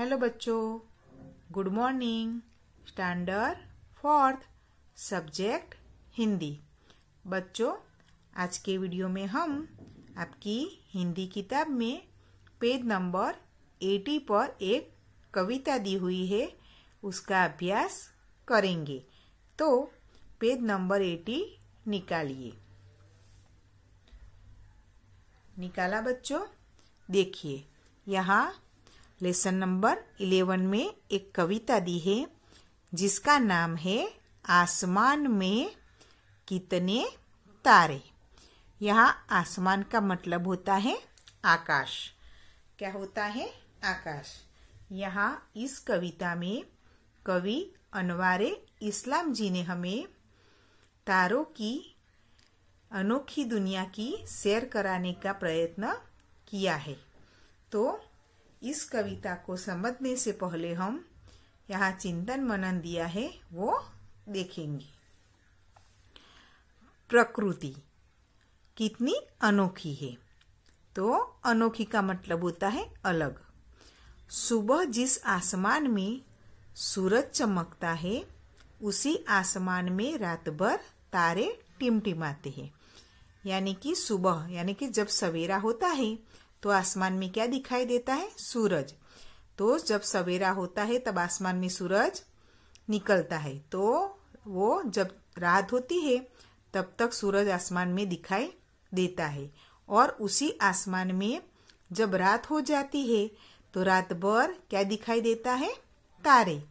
hello बच्चों good morning standard fourth subject Hindi बच्चों आज के वीडियो में हम आपकी हिंदी किताब में पेज नंबर 80 पर एक कविता दी हुई है उसका अभ्यास करेंगे तो पेज नंबर 80 निकालिए निकाला बच्चों देखिए यहाँ लेसन नंबर इलेवन में एक कविता दी है जिसका नाम है आसमान में कितने तारे यहाँ आसमान का मतलब होता है आकाश क्या होता है आकाश यहाँ इस कविता में कवि अनवारे इस्लाम जी ने हमें तारों की अनोखी दुनिया की सैर कराने का प्रयत्न किया है तो इस कविता को समझने से पहले हम यहाँ चिंतन मनन दिया है वो देखेंगे प्रकृति कितनी अनोखी है तो अनोखी का मतलब होता है अलग सुबह जिस आसमान में सूरज चमकता है उसी आसमान में रात भर तारे टिमटिमाते हैं यानी कि सुबह यानी कि जब सवेरा होता है तो आसमान में क्या दिखाई देता है सूरज तो जब सवेरा होता है तब आसमान में सूरज निकलता है तो वो जब रात होती है तब तक सूरज आसमान में दिखाई देता है और उसी आसमान में जब रात हो जाती है तो रात भर क्या दिखाई देता है तारे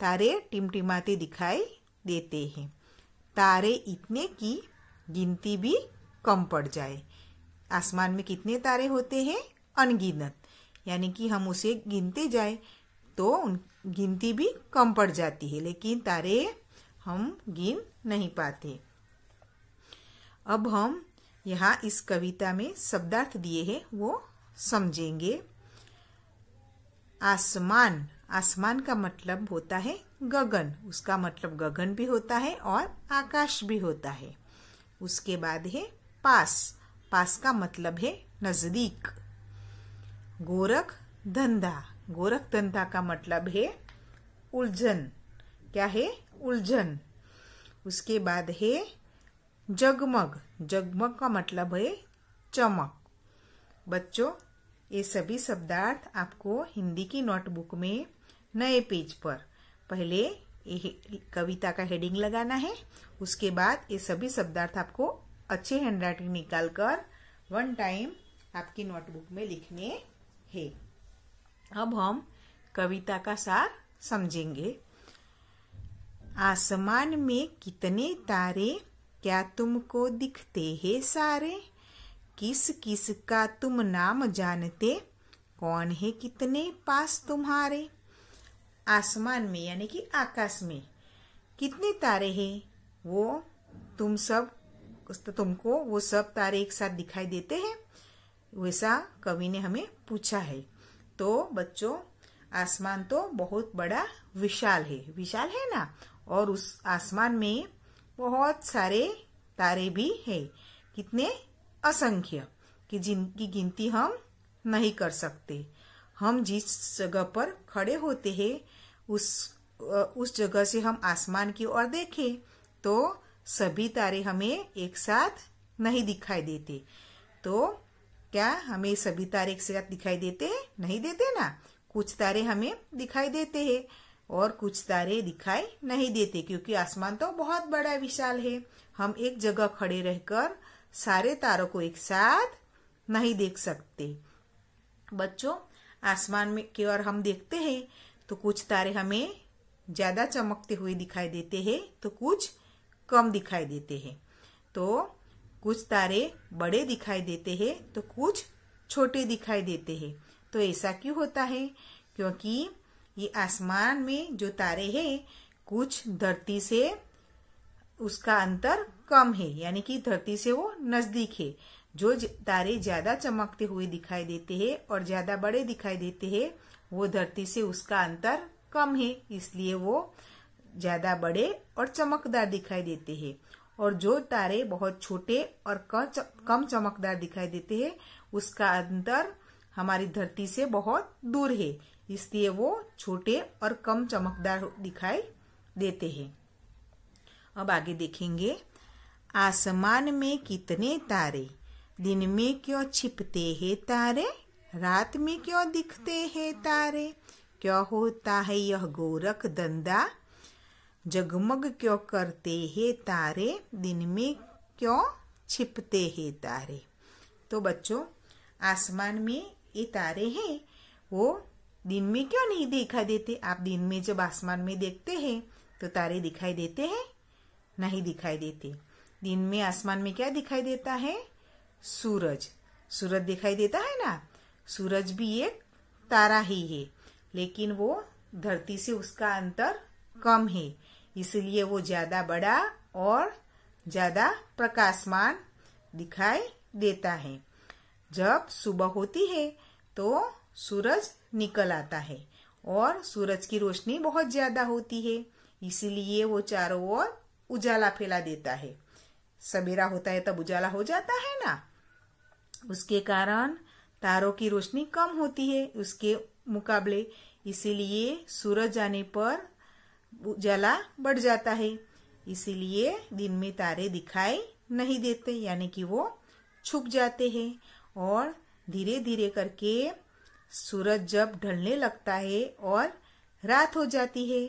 तारे टिमटिमाते दिखाई देते हैं तारे इतने की गिनती भी कम पड़ जाए आसमान में कितने तारे होते हैं अनगिनत यानी कि हम उसे गिनते जाए तो उन गिनती भी कम पड़ जाती है लेकिन तारे हम गिन नहीं पाते अब हम यहाँ इस कविता में शब्दार्थ दिए हैं वो समझेंगे आसमान आसमान का मतलब होता है गगन उसका मतलब गगन भी होता है और आकाश भी होता है उसके बाद है पास पास का मतलब है नजदीक गोरख धंधा गोरख धंधा का मतलब है उलझन क्या है उलझन उसके बाद है जगमग जगमग का मतलब है चमक बच्चों ये सभी शब्दार्थ आपको हिंदी की नोटबुक में नए पेज पर पहले कविता का हेडिंग लगाना है उसके बाद ये सभी शब्दार्थ आपको अच्छी हैंड राइटिंग निकाल कर वन टाइम आपकी नोटबुक में लिखने है अब हम कविता का सार समझेंगे आसमान में कितने तारे क्या तुमको दिखते हैं सारे किस किस का तुम नाम जानते कौन है कितने पास तुम्हारे आसमान में यानी कि आकाश में कितने तारे हैं वो तुम सब उस तो तुमको वो सब तारे एक साथ दिखाई देते हैं वैसा कवि ने हमें पूछा है तो बच्चों आसमान तो बहुत बड़ा विशाल है विशाल है ना और उस आसमान में बहुत सारे तारे भी है कितने असंख्य कि जिनकी गिनती हम नहीं कर सकते हम जिस जगह पर खड़े होते हैं उस उस जगह से हम आसमान की ओर देखें तो सभी तारे हमें एक साथ नहीं दिखाई देते तो क्या हमें सभी तारे एक साथ दिखाई देते नहीं देते ना कुछ तारे हमें दिखाई देते हैं और कुछ तारे दिखाई नहीं देते क्योंकि आसमान तो बहुत बड़ा विशाल है हम एक जगह खड़े रहकर सारे तारों को एक साथ नहीं देख सकते बच्चों आसमान में की ओर हम देखते हैं तो कुछ तारे हमें ज्यादा चमकते हुए दिखाई देते हैं तो कुछ कम दिखाई देते हैं तो कुछ तारे बड़े दिखाई देते हैं तो कुछ छोटे दिखाई देते हैं तो ऐसा क्यों होता है क्योंकि ये आसमान में जो तारे हैं कुछ धरती से उसका अंतर कम है यानी कि धरती से वो नजदीक है जो तारे ज्यादा चमकते हुए दिखाई देते हैं और ज्यादा बड़े दिखाई देते हैं वो धरती से उसका अंतर कम है इसलिए वो ज्यादा बड़े और चमकदार दिखाई देते हैं और जो तारे बहुत छोटे और कम चमकदार दिखाई देते हैं उसका अंतर हमारी धरती से बहुत दूर है इसलिए वो छोटे और कम चमकदार दिखाई देते हैं अब आगे देखेंगे आसमान में कितने तारे दिन में क्यों छिपते हैं तारे रात में क्यों दिखते हैं तारे क्यों होता है यह गोरख धंधा जगमग क्यों करते हैं तारे दिन में क्यों छिपते हैं तारे तो बच्चों आसमान में ये तारे हैं वो दिन में क्यों नहीं दिखाई देते आप दिन में जब आसमान में देखते हैं तो तारे दिखाई देते हैं नहीं दिखाई देते दिन में आसमान में क्या दिखाई देता है सूरज सूरज दिखाई देता है ना सूरज भी एक तारा ही है लेकिन वो धरती से उसका अंतर कम है इसलिए वो ज्यादा बड़ा और ज्यादा प्रकाशमान दिखाई देता है जब सुबह होती है तो सूरज निकल आता है और सूरज की रोशनी बहुत ज्यादा होती है इसीलिए वो चारों ओर उजाला फैला देता है सवेरा होता है तब उजाला हो जाता है ना उसके कारण तारों की रोशनी कम होती है उसके मुकाबले इसीलिए सूरज आने पर उजाला बढ़ जाता है इसीलिए दिन में तारे दिखाई नहीं देते यानी कि वो छुप जाते हैं और धीरे धीरे करके सूरज जब ढलने लगता है और रात हो जाती है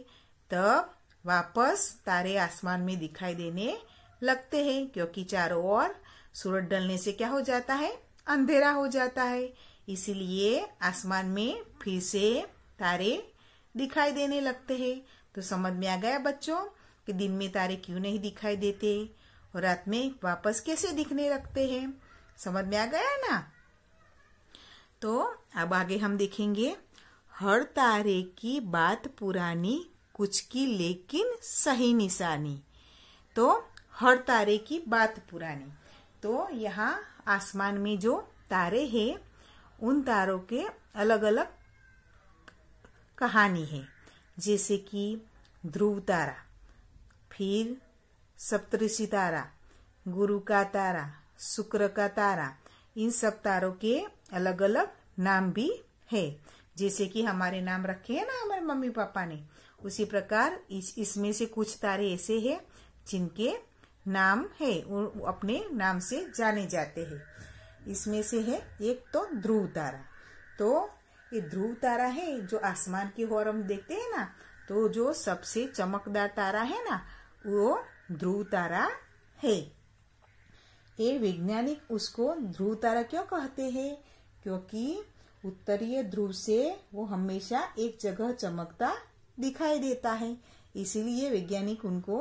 तब वापस तारे आसमान में दिखाई देने लगते हैं क्योंकि चारों ओर सूरज ढलने से क्या हो जाता है अंधेरा हो जाता है इसीलिए आसमान में फिर से तारे दिखाई देने लगते हैं तो समझ में आ गया बच्चों कि दिन में तारे क्यों नहीं दिखाई देते और रात में वापस कैसे दिखने लगते हैं समझ में आ गया ना तो अब आगे हम देखेंगे हर तारे की बात पुरानी कुछ की लेकिन सही निशानी तो हर तारे की बात पुरानी तो यहाँ आसमान में जो तारे हैं उन तारों के अलग अलग कहानी है जैसे कि ध्रुव तारा फिर सप्तऋषि तारा गुरु का तारा शुक्र का तारा इन सब तारों के अलग अलग नाम भी है जैसे कि हमारे नाम रखे हैं ना हमारे मम्मी पापा ने उसी प्रकार इस इसमें से कुछ तारे ऐसे हैं जिनके नाम है अपने नाम से जाने जाते हैं इसमें से है एक तो ध्रुव तारा तो ये ध्रुव तारा है जो आसमान की ओर हम देखते हैं ना तो जो सबसे चमकदार तारा है ना वो ध्रुव तारा है ये वैज्ञानिक उसको ध्रुव तारा क्यों कहते हैं क्योंकि उत्तरीय ध्रुव से वो हमेशा एक जगह चमकता दिखाई देता है इसीलिए वैज्ञानिक उनको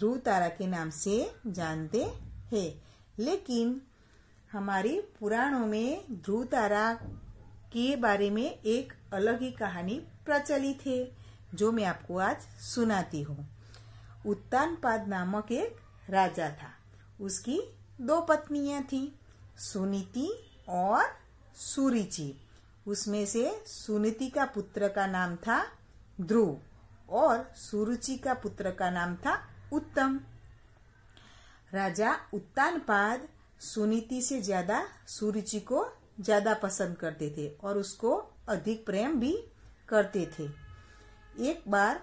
ध्रुव तारा के नाम से जानते हैं लेकिन हमारी पुराणों में ध्रुव तारा के बारे में एक अलग ही कहानी प्रचलित है जो मैं आपको आज सुनाती हूँ उत्तानपाद नामक एक राजा था उसकी दो पत्नियां थी सुनीति और सुरिचि उसमें से सुनीति का पुत्र का नाम था ध्रुव और सुरुचि का पुत्र का नाम था उत्तम राजा उत्तानपाद सुनीति से ज्यादा सुरुचि को ज्यादा पसंद करते थे और उसको अधिक प्रेम भी करते थे एक बार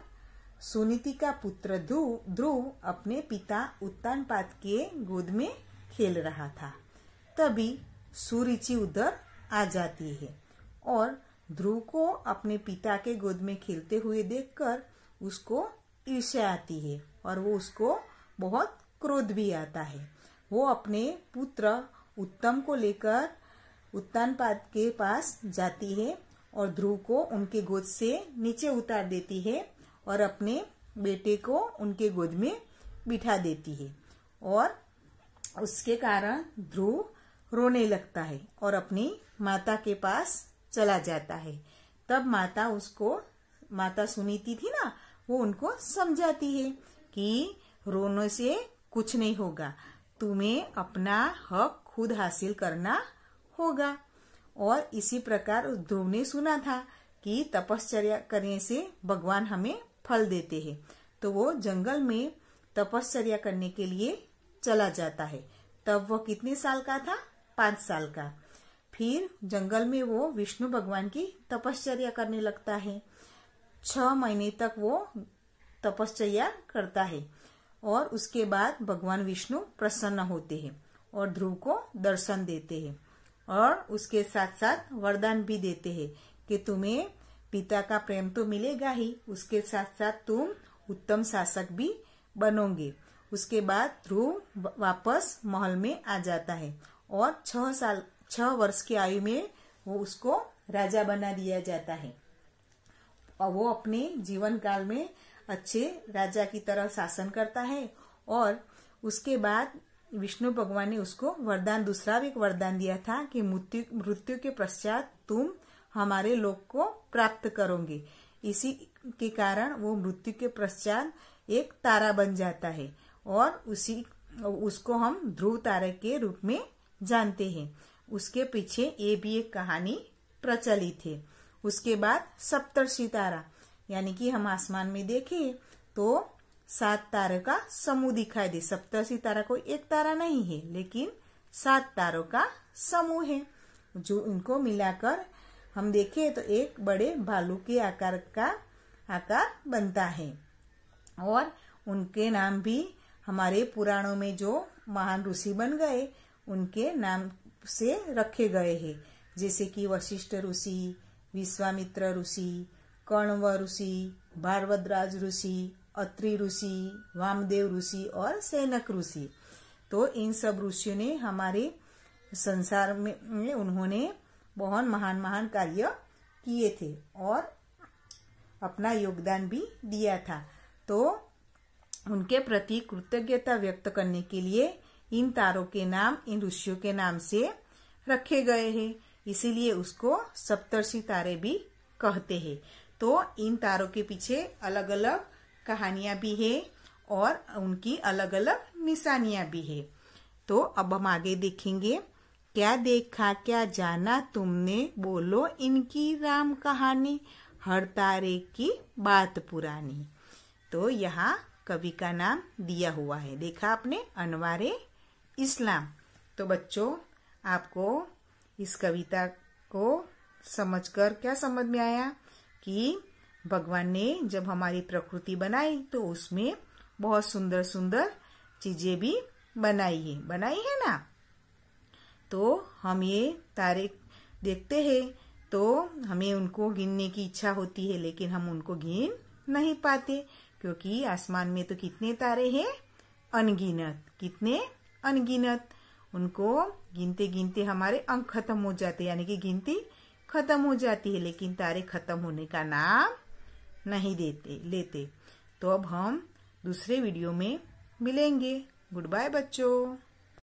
सुनीति का पुत्र ध्रुव अपने पिता उत्तानपात के गोद में खेल रहा था तभी सुरुचि उधर आ जाती है और ध्रुव को अपने पिता के गोद में खेलते हुए देखकर उसको ईर्ष्या आती है और वो उसको बहुत क्रोध भी आता है वो अपने पुत्र उत्तम को लेकर उत्तानपाद के पास जाती है और ध्रुव को उनके गोद से नीचे उतार देती है और अपने बेटे को उनके गोद में बिठा देती है और उसके कारण ध्रुव रोने लगता है और अपनी माता के पास चला जाता है तब माता उसको माता सुनीति थी ना वो उनको समझाती है कि रोने से कुछ नहीं होगा तुम्हें अपना हक खुद हासिल करना होगा और इसी प्रकार ध्रुव ने सुना था कि तपश्चर्या करने से भगवान हमें फल देते हैं तो वो जंगल में तपश्चर्या करने के लिए चला जाता है तब वो कितने साल का था पांच साल का फिर जंगल में वो विष्णु भगवान की तपश्चर्या करने लगता है छ महीने तक वो तपश्चर्या करता है और उसके बाद भगवान विष्णु प्रसन्न होते हैं और ध्रुव को दर्शन देते हैं और उसके साथ साथ वरदान भी देते हैं कि तुम्हें पिता का प्रेम तो मिलेगा ही उसके साथ साथ तुम उत्तम शासक भी बनोगे उसके बाद ध्रुव वापस महल में आ जाता है और छह साल छह वर्ष की आयु में वो उसको राजा बना दिया जाता है और वो अपने जीवन काल में अच्छे राजा की तरह शासन करता है और उसके बाद विष्णु भगवान ने उसको वरदान दूसरा भी एक वरदान दिया था कि मृत्यु मृत्यु के पश्चात तुम हमारे लोग को प्राप्त करोगे इसी के कारण वो मृत्यु के पश्चात एक तारा बन जाता है और उसी उसको हम ध्रुव तारा के रूप में जानते हैं उसके पीछे ये भी एक कहानी प्रचलित है उसके बाद सप्तर्षि तारा यानी कि हम आसमान में देखे तो सात तारों का समूह दिखाई दे सप्तर्षि तारा कोई एक तारा नहीं है लेकिन सात तारों का समूह है जो इनको मिलाकर हम देखे तो एक बड़े भालू के आकार का आकार बनता है और उनके नाम भी हमारे पुराणों में जो महान ऋषि बन गए उनके नाम से रखे गए हैं जैसे कि वशिष्ठ ऋषि विश्वामित्र ऋषि कर्णव ऋषि भारवद्राज ऋषि अत्रि ऋषि वामदेव ऋषि और सैनक ऋषि तो इन सब ऋषियों ने हमारे संसार में उन्होंने बहुत महान महान कार्य किए थे और अपना योगदान भी दिया था तो उनके प्रति कृतज्ञता व्यक्त करने के लिए इन तारों के नाम इन ऋषियों के नाम से रखे गए हैं इसीलिए उसको सप्तर्षि तारे भी कहते हैं तो इन तारों के पीछे अलग अलग कहानियां भी है और उनकी अलग अलग निशानियां भी है तो अब हम आगे देखेंगे क्या देखा क्या जाना तुमने बोलो इनकी राम कहानी हर तारे की बात पुरानी तो यहाँ कवि का नाम दिया हुआ है देखा आपने अनवारे इस्लाम तो बच्चों आपको इस कविता को समझकर क्या समझ में आया कि भगवान ने जब हमारी प्रकृति बनाई तो उसमें बहुत सुंदर सुंदर चीजें भी बनाई है बनाई है ना तो हम ये तारे देखते हैं तो हमें उनको गिनने की इच्छा होती है लेकिन हम उनको गिन नहीं पाते क्योंकि आसमान में तो कितने तारे हैं अनगिनत कितने अनगिनत उनको गिनते गिनते हमारे अंक खत्म हो जाते यानी कि गिनती खत्म हो जाती है लेकिन तारे खत्म होने का नाम नहीं देते लेते तो अब हम दूसरे वीडियो में मिलेंगे गुड बाय बच्चों